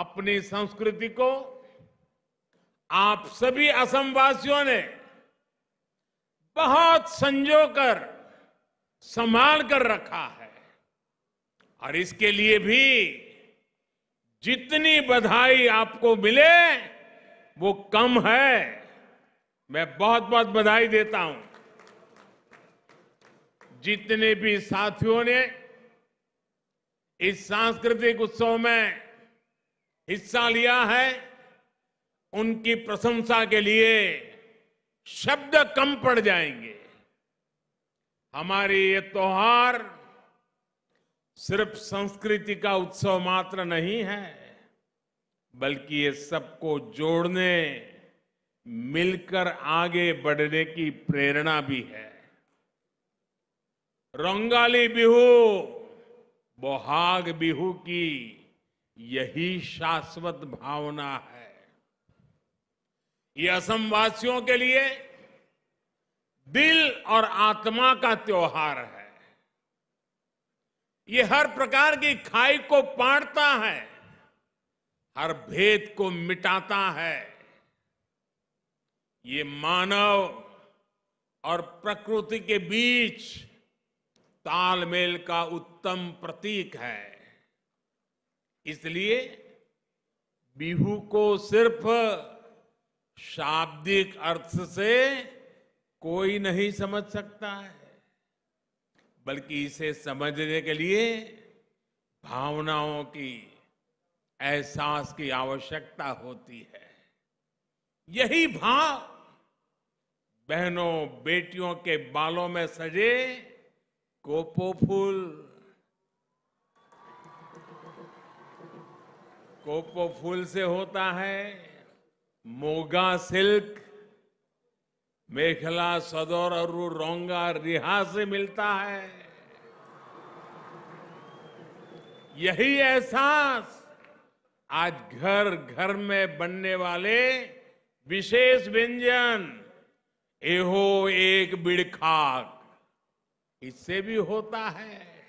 अपनी संस्कृति को आप सभी असमवासियों ने बहुत संजो कर संभाल कर रखा है और इसके लिए भी जितनी बधाई आपको मिले वो कम है मैं बहुत बहुत बधाई देता हूं जितने भी साथियों ने इस सांस्कृतिक उत्सव में हिस्सा लिया है उनकी प्रशंसा के लिए शब्द कम पड़ जाएंगे हमारी ये त्योहार सिर्फ संस्कृति का उत्सव मात्र नहीं है बल्कि ये सबको जोड़ने मिलकर आगे बढ़ने की प्रेरणा भी है रंगाली बिहू बोहाग बिहू की यही शाश्वत भावना है ये असम वासियों के लिए दिल और आत्मा का त्योहार है ये हर प्रकार की खाई को पाटता है हर भेद को मिटाता है ये मानव और प्रकृति के बीच तालमेल का उत्तम प्रतीक है इसलिए बिहू को सिर्फ शाब्दिक अर्थ से कोई नहीं समझ सकता है बल्कि इसे समझने के लिए भावनाओं की एहसास की आवश्यकता होती है यही भाव बहनों बेटियों के बालों में सजे कोपो फूल कोपो फूल से होता है मोगा सिल्क मेखला सदौर और रोंगा रिहा से मिलता है यही एहसास आज घर घर में बनने वाले विशेष व्यंजन एहो एक बिड़खाक इससे भी होता है